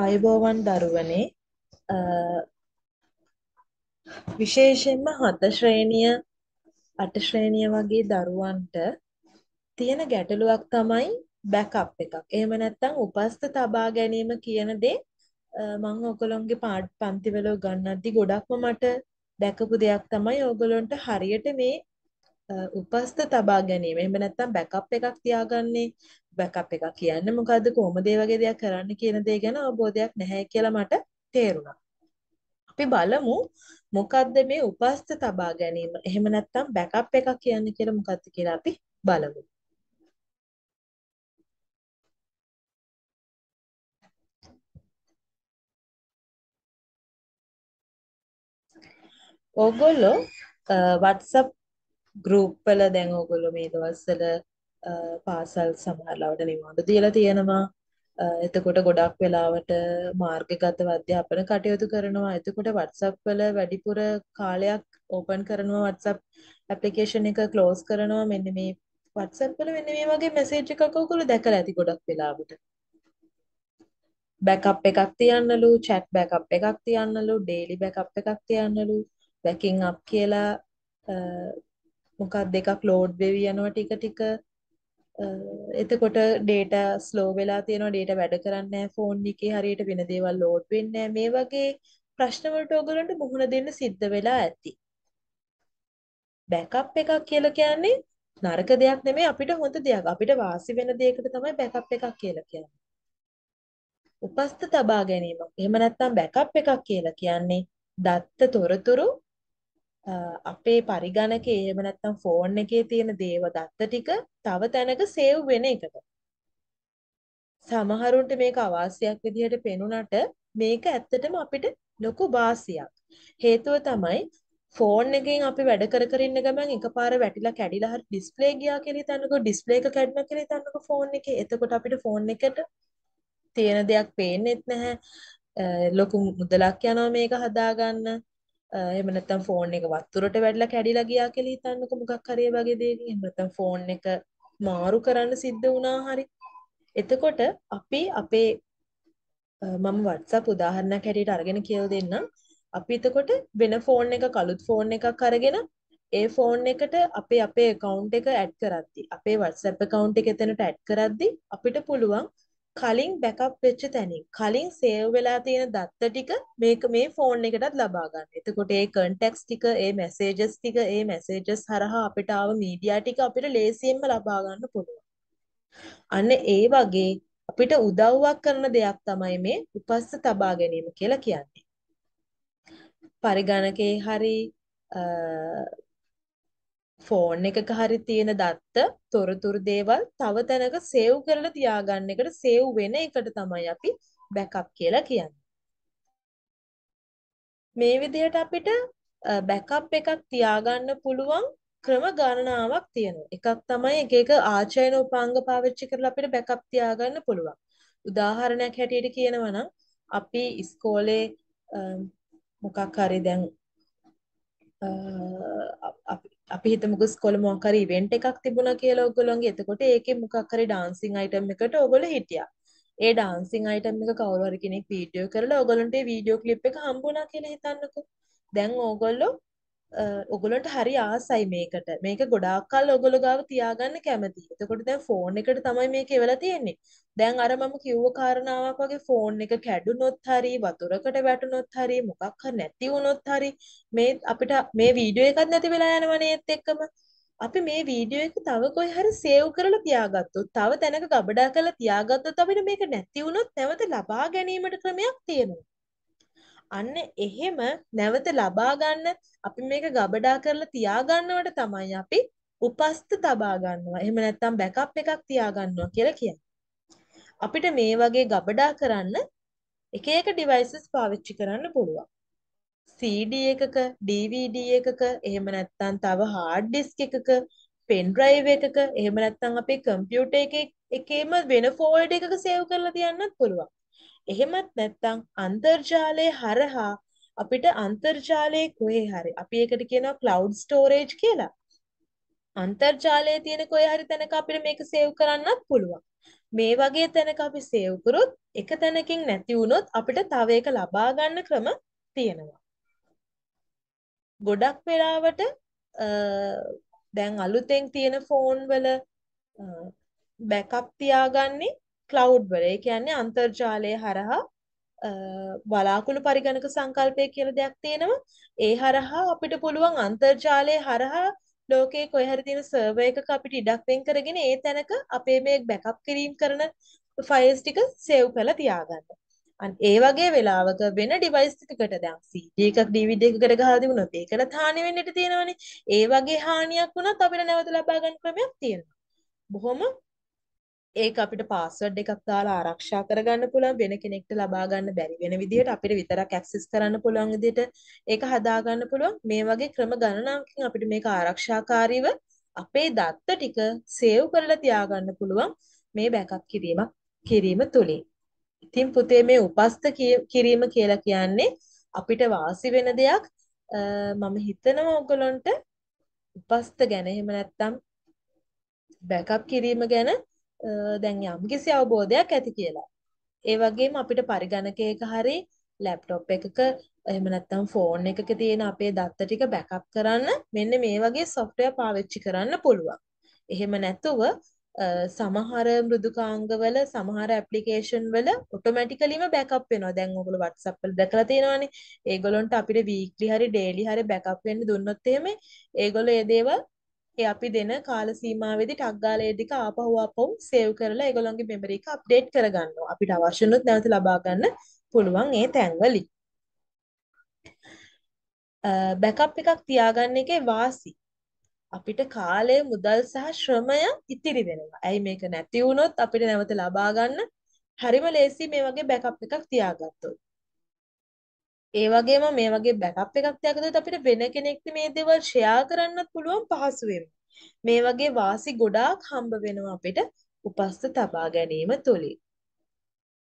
ආයුබෝවන් දරුවනේ විශේෂයෙන්ම හත ශ්‍රේණිය අට ශ්‍රේණිය වගේ දරුවන්ට තියෙන ගැටලුවක් තමයි බැකප් එකක්. එහෙම නැත්නම් උපස්ත තබා ගැනීම කියන දේ මම ඔයගොල්ලන්ගේ පාඩ පන්තිවල ගන්නද්දි ගොඩක්ම මට දැකපු දෙයක් තමයි ඕගොල්ලන්ට හරියට මේ උපස්ත තබා ගැනීම. එහෙම නැත්නම් බෑකප් එකක් තියාගන්නේ. බෑකප් එක කියන්නේ මොකද්ද කොහොමද ඒ වගේ දෙයක් කරන්න කියන දේ ගැන අවබෝධයක් නැහැ කියලා මට තේරුණා. අපි බලමු මොකද්ද මේ උපස්ත තබා ගැනීම. එහෙම නැත්නම් බෑකප් එක කියන්නේ කියලා මොකද්ද කියලා අපි බලමු. ඕගොල්ලෝ WhatsApp ගරුප්පල දැන් ඔගොලො මේ දවස්සල පාසල් සමහරලාවට නිවාඩු තියලා තියෙනවා එතකොට ගොඩක් වෙලාවට මාර්ගගත අධ්‍යාපන කටයුතු කරනවා එතකොට වටසප් වල වැඩිපුර කාලයක් ඕපන් කරනවා වටසප් ඇපලිකේෂන් එක ක්ලෝස් කරනවා මෙන්න මේ වටසප් වල මෙන්න මේ වගේ මෙසේජ් එකක් ඔයගොල්ලෝ දැකලා ඇති ගොඩක් වෙලාවට බැකප් එකක් තියන්නලු chat බැකප් එකක් තියන්නලු daily බැකප් එකක් තියන්නලු backing up කියලා මොකක් දෙකක් ලෝඩ් වෙවි යනවා ටික ටික එතකොට ඩේට ස්ලෝ වෙලා තියෙනවා ඩේට වැඩ කරන්නේ ෆෝන් එකේ හරියට වෙන දේවල් ලෝඩ් වෙන්නේ මේ වගේ ප්‍රශ්න වලට ඔයගොල්ලන්ට මුහුණ දෙන්න සිද්ධ වෙලා ඇති. බෑකප් එකක් කියලා කියන්නේ නරක දෙයක් නෙමෙයි අපිට හොඳ දෙයක්. අපිට වාසි වෙන දෙයකට තමයි බෑකප් එකක් කියලා කියන්නේ. උපස්ත තබා ගැනීම. එහෙම නැත්නම් බෑකප් එකක් කියලා කියන්නේ දත්ත තොරතුරු අපේ පරිගණකේ එහෙම නැත්නම් ෆෝන් එකේ තියෙන දේව දත්ත ටික තව තැනක සේව් වෙන එකට. සමහරුන්ට මේක අවාසියක් විදිහට පෙනුනට මේක ඇත්තටම අපිට ලොකු වාසියක්. හේතුව තමයි ෆෝන් එකෙන් අපි වැඩ කර කර ඉන්න ගමන් එකපාර වැටිලා කැඩිලා හරි ඩිස්ප්ලේ ගියා කියලා හිතන්නකෝ ඩිස්ප්ලේ එක කැඩුණා කියලා හිතන්නකෝ ෆෝන් එකේ. එතකොට අපිට ෆෝන් එකට තියෙන දෙයක් පේන්නෙත් නැහැ. ලොකු මුදලක් යනවා මේක හදාගන්න. එහෙම නැත්නම් ෆෝන් එක වතුරට වැටලා කැඩිලා ගියා කියලා හිතන්නකො මොකක් හරි වගේ දෙයකින් එහෙම නැත්නම් ෆෝන් එක මාරු කරන්න සිද්ධ වුණා හරි එතකොට අපි අපේ මම WhatsApp උදාහරණයක් හැටියට අරගෙන කියලා දෙන්නම් අපි එතකොට වෙන ෆෝන් එකක් අලුත් ෆෝන් එකක් අරගෙන ඒ ෆෝන් එකට අපේ අපේ account එක ඇඩ් කරද්දි අපේ WhatsApp account එක එතනට ඇඩ් කරද්දි අපිට පුළුවන් කලින් බැකප් වෙච්ච තැනින් කලින් සේව් වෙලා තියෙන දත්ත ටික මේක මේ ෆෝන් එකටත් ලබා ගන්න. එතකොට ඒ කන්ටැක්ස් ටික, ඒ මැසේජස් ටික, ඒ මැසේජස් හරහා අපිට ආව මීඩියා ටික අපිට ලේසියෙන්ම ලබා ගන්න පුළුවන්. අන්න ඒ වගේ අපිට උදව්වක් කරන දෙයක් තමයි මේ උපස්ස තබා ගැනීම කියලා කියන්නේ. පරිගණකේ හරි ෆෝන් එකක හරි තියෙන දත්ත තොරතුරු දේවල් තව තැනක සේව් කරලා තියාගන්න එකට සේව් වෙන එකට තමයි අපි බෑකප් කියලා කියන්නේ. මේ විදිහට අපිට බෑකප් එකක් තියාගන්න පුළුවන් ක්‍රම ගණනාවක් තියෙනවා. එකක් තමයි එක එක ආචයන උපාංග පාවිච්චි කරලා අපිට බෑකප් තියාගන්න පුළුවන්. උදාහරණයක් හැටියට කියනවා නම් අපි ඉස්කෝලේ මොකක් හරි දැන් අපි හිතමුකෝ ස්කොල මොකක් හරි ඉවෙන්ට් එකක් තිබුණා කියලා ඔයගොල්ලෝගේ. එතකොට ඒකේ මොකක් හරි ඩාන්සින් අයිටම් එකට ඔයගොල්ලෝ හිටියා. ඒ ඩාන්සින් අයිටම් එක කවුරු හරි කෙනෙක් වීඩියෝ කරලා ඔයගොල්ලන්ට ඒ වීඩියෝ ක්ලිප් එක හම්බුණා කියලා හිතන්නකෝ. දැන් ඕගොල්ලෝ ඔගොලොන්ට හරි ආසයි මේකට මේක ගොඩාක්කල් ඔගොල ගාව තියාගන්න කැමති එතකොට දැන් ෆෝන් එකට තමයි මේක වෙලා තියෙන්නේ දැන් අර මම කිව්ව කාරණාවක් වගේ ෆෝන් එක කැඩුනොත් හරි වතුරකට වැටුනොත් හරි මොකක් නැති වුනොත් හරි මේ අපිට මේ වීඩියෝ එකත් නැති වෙලා යනවනේ ඒත් එක්කම අපි මේ වීඩියෝ එක තව කොයි හරි සේව් කරලා තියාගත්තොත් තව තැනක ගබඩා කරලා තියාගත්තොත් අපිට මේක නැති වුනොත් නැවත ලබා ගැනීමට ක්‍රමයක් තියෙනවා අන්න එහෙම නැවත ලබා ගන්න අපි මේක ගබඩා කරලා තියා ගන්නවට තමයි අපි උපස්ත තබා ගන්නවා. එහෙම නැත්නම් බෑකප් එකක් තියා ගන්නවා කියලා කියන්නේ. අපිට මේ වගේ ගබඩා කරන්න එක එක devices පාවිච්චි කරන්න පුළුවන්. CD එකක, DVD එකක, එහෙම නැත්නම් තව hard disk එකක, pen drive එකක, එහෙම නැත්නම් අපේ computer එකේ එකේම වෙන ෆෝල්ඩ් එකක සේව් කරලා තියන්නත් පුළුවන්. එහෙමත් නැත්නම් අන්තර්ජාලය හරහා අපිට අන්තර්ජාලයේ කොහේ හරි අපි ඒකට කියනවා cloud storage කියලා. අන්තර්ජාලයේ තියෙන කොහේ හරි තැනක අපිට මේක සේව් කරන්නත් පුළුවන්. මේ වගේ තැනක අපි සේව් කරොත් එක තැනකින් නැති වුණොත් අපිට තව එක ලබා ගන්න ක්‍රම තියෙනවා. ගොඩක් වෙලාවට දැන් අලුතෙන් තියෙන ෆෝන් වල බෑකප් තියාගන්නේ කලවුඩ් වල. ඒ කියන්නේ අන්තර්ජාලය හරහා බලාකුළු පරිගණක සංකල්පය කියලා දෙයක් තියෙනවා. ඒ හරහා අපිට පුළුවන් අන්තර්ජාලය හරහා ලෝකයේ කොහේ හරි තියෙන සර්වර් එකක අපිට ඉඩක් වෙන් කරගෙන ඒ තැනක අපේ මේ බෑකප් කිරීම කරන ෆයිල්ස් ටික සේව් කරලා තියාගන්න. ඒ වගේ වෙලාවක වෙන ඩිවයිස් එකකට දැන් CD එකක් DVD එකකට ගහලා තිබුණොත් ඒකට හානි වෙන්න ඉඩ තියෙනවනේ. ඒ වගේ හානියක් වුණත් අපිට නැවත ලබා ගන්න ක්‍රමයක් තියෙනවා. බොහොම ඒක අපිට පාස්වර්ඩ් එකක් දාලා ආරක්ෂා කරගන්න පුළුවන් වෙන කෙනෙක්ට ලබා ගන්න බැරි වෙන විදිහට අපිට විතරක් ඇක්සස් කරන්න පුළුවන් විදිහට ඒක හදා ගන්න පුළුවන් මේ වගේ ක්‍රම ගණනාවකින් අපිට මේක ආරක්ෂාකාරීව අපේ දත්ත ටික සේව් කරලා තියාගන්න පුළුවන් මේ බෑකප් කිරීමක් කිරීම තුලින්. ඉතින් පුතේ මේ උපස්ත කිරීම කියලා කියන්නේ අපිට වාසි වෙන දෙයක් මම හිතනවා ඔයගලන්ට උපස්ත ගැන එහෙම නැත්නම් බෑකප් කිරීම ගැන දැන් යම්කිසි අවබෝධයක් ඇති කියලා. ඒ වගේම අපිට පරිගණකයක හරි ලැප්ටොප් එකක එහෙම නැත්නම් ෆෝන් එකක තියෙන අපේ දත්ත ටික බෑකප් කරන්න මෙන්න මේ වගේ සොෆ්ට්වෙයාර් පාවිච්චි කරන්න පුළුවන්. එහෙම නැතුව සමහර මෘදුකාංගවල සමහර ඇප්ලිකේෂන් වල ඔටෝමැටිකලිම බෑකප් වෙනවා. දැන් ඔයගොල්ලෝ WhatsApp වල දැකලා තියෙනවානේ. ඒගොල්ලන්ට අපිට වීක්ලි හරි ඩේලි හරි බෑකප් වෙන්න දුන්නොත් එහෙම ඒගොල්ලෝ ඒ දේවල් ඒ අපි දෙන කාල සීමාවේදී ටක් ගාලා ඒ ටික ආපහු ආපහු සේව් කරලා ඒගොල්ලන්ගේ මෙමරි එක අප්ඩේට් කරගන්නවා. අපිට අවශ්‍ය වුණොත් නැවත ලබා ගන්න පුළුවන් ඒ තැන්වලින්. බැකප් එකක් තියාගන්න එකේ වාසි අපිට කාලය මුදල් සහ ශ්‍රමය ඉතිරි වෙනවා. ඇයි මේක නැති වුණොත් අපිට නැවත ලබා ගන්න හරිම ලේසි මේ වගේ බැකප් එකක් තියාගත්තොත්. ඒ වගේම මේ වගේ බෑකප් එකක් තියාගත්තොත් අපිට වෙන කෙනෙක්ට මේ දේවල් ෂෙයා කරන්නත් පුළුවන් පහසුවෙන්. මේ වගේ වාසි ගොඩාක් හම්බ වෙනවා අපිට උපස්ස තබා ගැනීම තුලින්.